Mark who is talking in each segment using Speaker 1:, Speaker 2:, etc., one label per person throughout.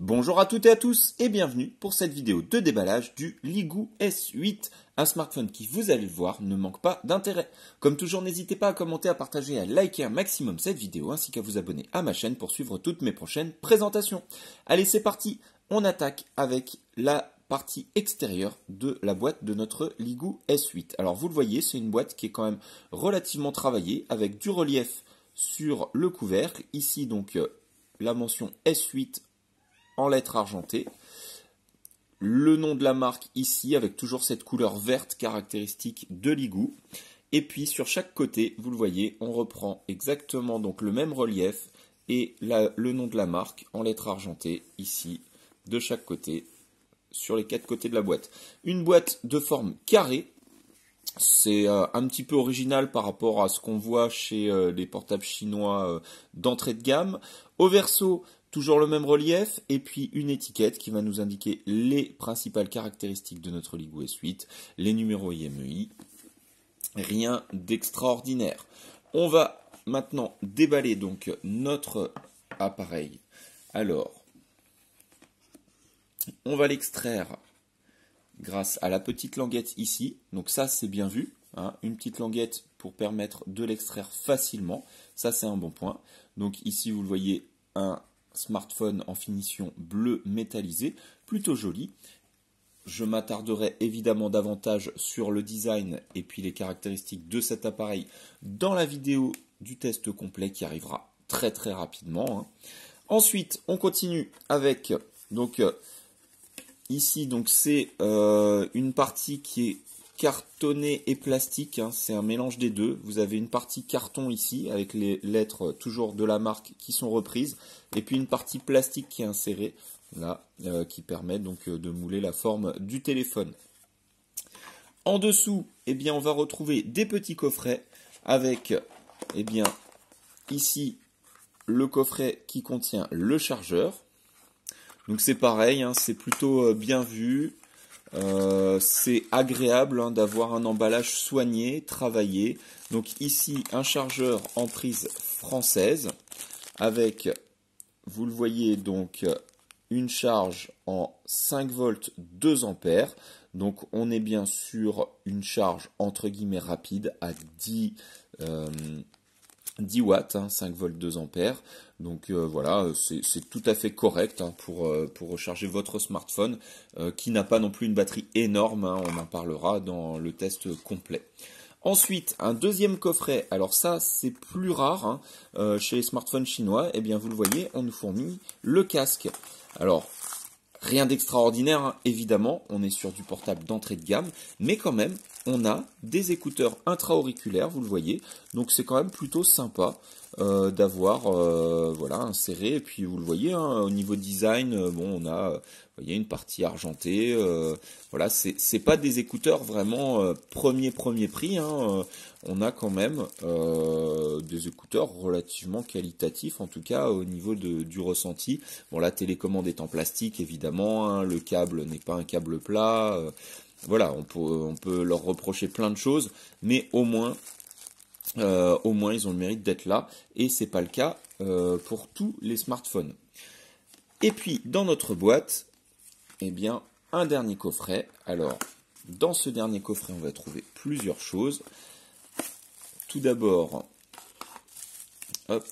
Speaker 1: Bonjour à toutes et à tous et bienvenue pour cette vidéo de déballage du Ligou S8, un smartphone qui, vous allez le voir, ne manque pas d'intérêt. Comme toujours, n'hésitez pas à commenter, à partager, à liker un maximum cette vidéo ainsi qu'à vous abonner à ma chaîne pour suivre toutes mes prochaines présentations. Allez, c'est parti, on attaque avec la partie extérieure de la boîte de notre Ligou S8. Alors vous le voyez, c'est une boîte qui est quand même relativement travaillée avec du relief sur le couvercle. Ici donc euh, la mention S8 en lettres argentées. Le nom de la marque ici avec toujours cette couleur verte caractéristique de l'Igou. Et puis sur chaque côté, vous le voyez, on reprend exactement donc le même relief et la, le nom de la marque en lettres argentées ici de chaque côté sur les quatre côtés de la boîte. Une boîte de forme carrée. C'est euh, un petit peu original par rapport à ce qu'on voit chez euh, les portables chinois euh, d'entrée de gamme. Au verso, Toujours le même relief et puis une étiquette qui va nous indiquer les principales caractéristiques de notre Ligue s 8, les numéros IMEI. E Rien d'extraordinaire. On va maintenant déballer donc notre appareil. Alors, on va l'extraire grâce à la petite languette ici. Donc ça, c'est bien vu. Hein. une petite languette pour permettre de l'extraire facilement. Ça, c'est un bon point. Donc ici, vous le voyez, un smartphone en finition bleu métallisé, plutôt joli. Je m'attarderai évidemment davantage sur le design et puis les caractéristiques de cet appareil dans la vidéo du test complet qui arrivera très très rapidement. Hein. Ensuite, on continue avec donc euh, ici donc c'est euh, une partie qui est cartonné et plastique, hein, c'est un mélange des deux. Vous avez une partie carton ici, avec les lettres toujours de la marque qui sont reprises, et puis une partie plastique qui est insérée, là, euh, qui permet donc euh, de mouler la forme du téléphone. En dessous, eh bien, on va retrouver des petits coffrets avec, eh bien, ici, le coffret qui contient le chargeur. Donc c'est pareil, hein, c'est plutôt euh, bien vu. Euh, c'est agréable hein, d'avoir un emballage soigné, travaillé. Donc ici, un chargeur en prise française avec, vous le voyez donc, une charge en 5 volts 2 ampères. Donc on est bien sûr une charge entre guillemets rapide à 10 10 watts, 5 hein, volts 2 ampères. Donc euh, voilà, euh, c'est tout à fait correct hein, euh, pour, recharger votre smartphone qui n'a pas non plus une batterie énorme. Hein, on en parlera dans le test complet. Ensuite, un deuxième coffret. Alors ça, c'est plus rare chez les smartphones chinois. Eh bien, vous le voyez, on nous fournit le casque. Alors, Rien d'extraordinaire, hein. évidemment, on est sur du portable d'entrée de gamme, mais quand même, on a des écouteurs intra-auriculaires, vous le voyez, donc c'est quand même plutôt sympa. Euh, d'avoir euh, voilà inséré et puis vous le voyez hein, au niveau design euh, bon on a il y a une partie argentée voilà c'est pas des écouteurs vraiment premier premier prix hein, on a quand même des écouteurs relativement qualitatifs en tout cas au niveau de, du ressenti bon la télécommande est en plastique évidemment hein, le câble n'est pas un câble plat voilà, on peut, on peut leur reprocher plein de choses, mais au moins euh, au moins ils ont le mérite d'être là et c'est pas le cas euh, pour tous les smartphones. Et puis dans notre boîte, eh bien un dernier coffret. Alors dans ce dernier coffret, on va trouver plusieurs choses. Tout d'abord, hop,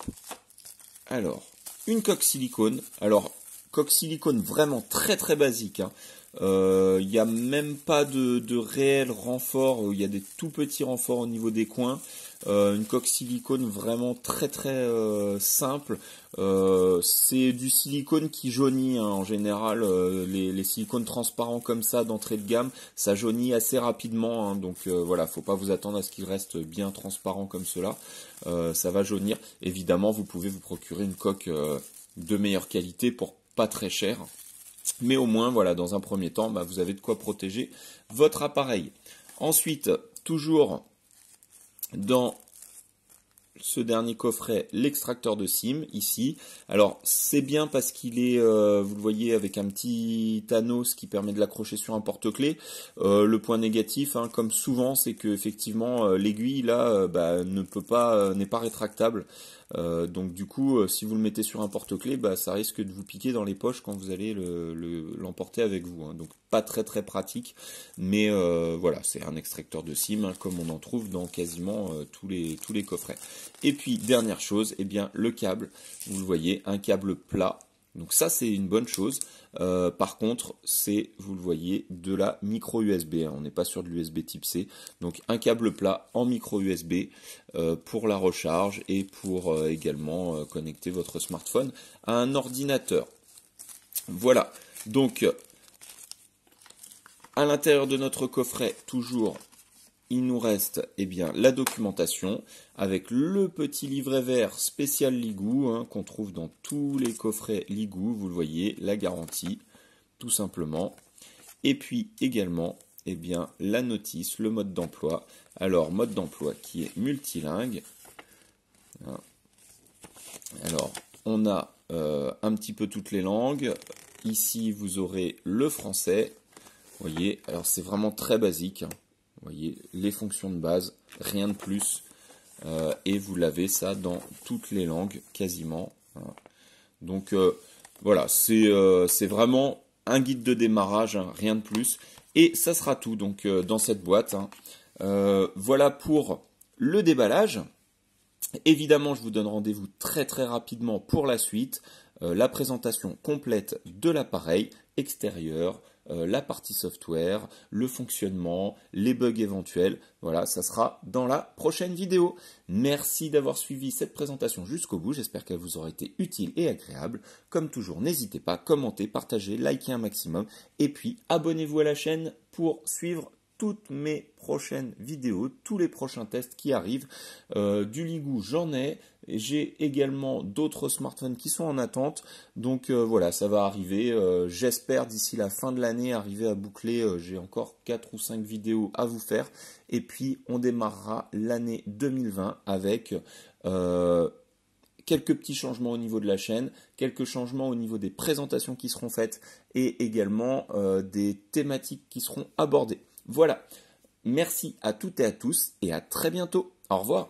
Speaker 1: alors une coque silicone. Alors coque silicone vraiment très très basique. Il hein. n'y euh, a même pas de, réel renfort, il y a des tout petits renforts au niveau des coins. Euh, une coque silicone vraiment très très euh, simple. c'est du silicone qui jaunit hein. en général. Les, silicones transparents comme ça d'entrée de gamme, ça jaunit assez rapidement. Hein. donc voilà, faut pas vous attendre à ce qu'il reste bien transparent comme cela. ça va jaunir. Évidemment, vous pouvez vous procurer une coque de meilleure qualité pour pas très cher. Mais au moins, voilà, dans un premier temps, bah, vous avez de quoi protéger votre appareil. Ensuite, toujours dans ce dernier coffret, l'extracteur de SIM ici. Alors c'est bien parce qu'il est, euh, vous le voyez, avec un petit anneau qui permet de l'accrocher sur un porte-clés. Euh, le point négatif, hein, comme souvent, c'est que effectivement euh, l'aiguille là bah, ne peut pas, n'est pas rétractable. Euh, donc du coup, euh, si vous le mettez sur un porte-clés, bah, ça risque de vous piquer dans les poches quand vous allez l'emporter avec vous. Hein. Donc pas très très pratique, mais euh, voilà, c'est un extracteur de SIM hein, comme on en trouve dans quasiment tous, les, tous les coffrets. Et puis dernière chose, eh bien le câble, vous le voyez, un câble plat donc ça c'est une bonne chose. Euh, par contre c'est, vous le voyez, de la micro USB. Hein. On n'est pas sur de l'USB type C. Donc un câble plat en micro USB euh, pour la recharge et pour euh, également connecter votre smartphone à un ordinateur. Voilà. Donc à l'intérieur de notre coffret toujours il nous reste eh bien, la documentation avec le petit livret vert spécial Ligou hein, qu'on trouve dans tous les coffrets Ligou, vous le voyez, la garantie, tout simplement. Et puis également eh bien, la notice, le mode d'emploi. Alors, mode d'emploi qui est multilingue. Hein. Alors, on a euh, un petit peu toutes les langues. Ici, vous aurez le français. Vous voyez, alors c'est vraiment très basique. Hein. Vous voyez, les fonctions de base, rien de plus. Euh, et vous l'avez ça dans toutes les langues, quasiment. Hein. Donc euh, voilà, euh, c'est vraiment un guide de démarrage, hein, rien de plus. Et ça sera tout donc dans cette boîte. Hein. voilà pour le déballage. Évidemment, je vous donne rendez-vous très très rapidement pour la suite, la présentation complète de l'appareil extérieur, euh, la partie software, le fonctionnement, les bugs éventuels. Voilà, ça sera dans la prochaine vidéo. Merci d'avoir suivi cette présentation jusqu'au bout. J'espère qu'elle vous aura été utile et agréable. Comme toujours, n'hésitez pas, à commenter, partager, liker un maximum. Et puis, abonnez-vous à la chaîne pour suivre toutes mes prochaines vidéos, tous les prochains tests qui arrivent. Euh, du Ligou, j'en ai. J'ai également d'autres smartphones qui sont en attente. Donc euh, voilà, ça va arriver. Euh, j'espère d'ici la fin de l'année arriver à boucler. Euh, j'ai encore 4 ou 5 vidéos à vous faire. Et puis on démarrera l'année 2020 avec quelques petits changements au niveau de la chaîne, quelques changements au niveau des présentations qui seront faites et également des thématiques qui seront abordées. Voilà. Merci à toutes et à tous et à très bientôt. Au revoir.